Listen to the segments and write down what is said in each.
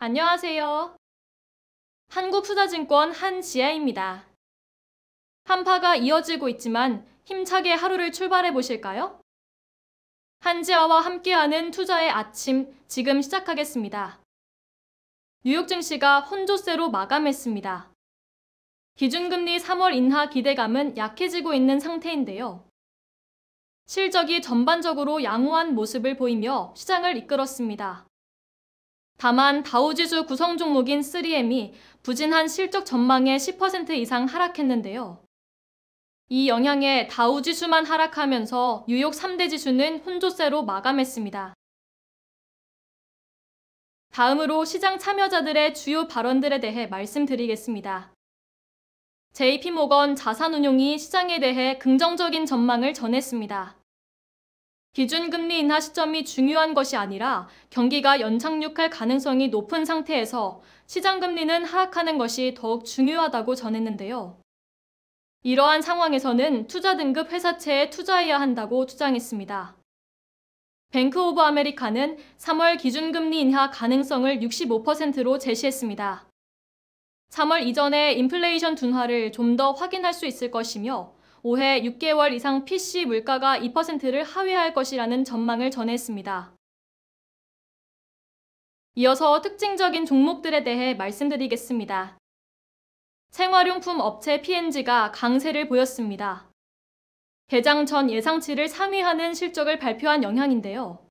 안녕하세요. 한국투자증권 한지아입니다. 한파가 이어지고 있지만 힘차게 하루를 출발해 보실까요? 한지아와 함께하는 투자의 아침 지금 시작하겠습니다. 뉴욕 증시가 혼조세로 마감했습니다. 기준금리 3월 인하 기대감은 약해지고 있는 상태인데요. 실적이 전반적으로 양호한 모습을 보이며 시장을 이끌었습니다. 다만 다우지수 구성 종목인 3M이 부진한 실적 전망에 10% 이상 하락했는데요. 이 영향에 다우지수만 하락하면서 뉴욕 3대 지수는 혼조세로 마감했습니다. 다음으로 시장 참여자들의 주요 발언들에 대해 말씀드리겠습니다. JP모건 자산운용이 시장에 대해 긍정적인 전망을 전했습니다. 기준금리 인하 시점이 중요한 것이 아니라 경기가 연착륙할 가능성이 높은 상태에서 시장금리는 하락하는 것이 더욱 중요하다고 전했는데요. 이러한 상황에서는 투자 등급 회사채에 투자해야 한다고 주장했습니다. 뱅크 오브 아메리카는 3월 기준금리 인하 가능성을 65%로 제시했습니다. 3월 이전에 인플레이션 둔화를 좀 더 확인할 수 있을 것이며 올해 6개월 이상 PC 물가가 2%를 하회할 것이라는 전망을 전했습니다. 이어서 특징적인 종목들에 대해 말씀드리겠습니다. 생활용품 업체 P&G가 강세를 보였습니다. 개장 전 예상치를 상위하는 실적을 발표한 영향인데요.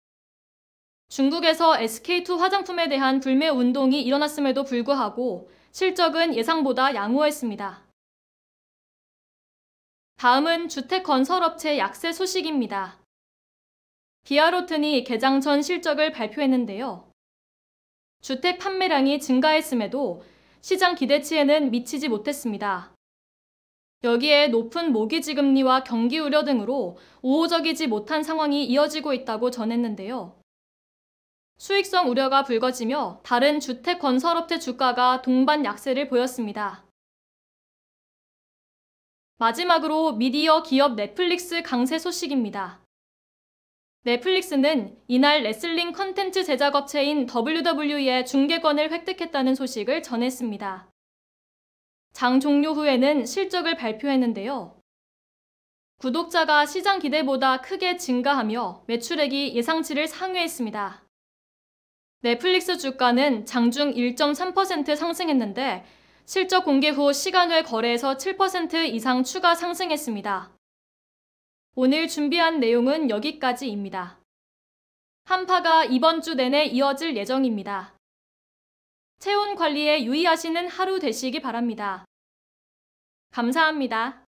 중국에서 SK2 화장품에 대한 불매 운동이 일어났음에도 불구하고 실적은 예상보다 양호했습니다. 다음은 주택건설업체 약세 소식입니다. 비아로튼이 개장 전 실적을 발표했는데요. 주택 판매량이 증가했음에도 시장 기대치에는 미치지 못했습니다. 여기에 높은 모기지 금리와 경기 우려 등으로 우호적이지 못한 상황이 이어지고 있다고 전했는데요. 수익성 우려가 불거지며 다른 주택 건설업체 주가가 동반 약세를 보였습니다. 마지막으로 미디어 기업 넷플릭스 강세 소식입니다. 넷플릭스는 이날 레슬링 컨텐츠 제작 업체인 WWE의 중계권을 획득했다는 소식을 전했습니다. 장 종료 후에는 실적을 발표했는데요. 구독자가 시장 기대보다 크게 증가하며 매출액이 예상치를 상회했습니다. 넷플릭스 주가는 장중 1.3% 상승했는데 실적 공개 후 시간 외 거래에서 7% 이상 추가 상승했습니다. 오늘 준비한 내용은 여기까지입니다. 한파가 이번 주 내내 이어질 예정입니다. 체온 관리에 유의하시는 하루 되시기 바랍니다. 감사합니다.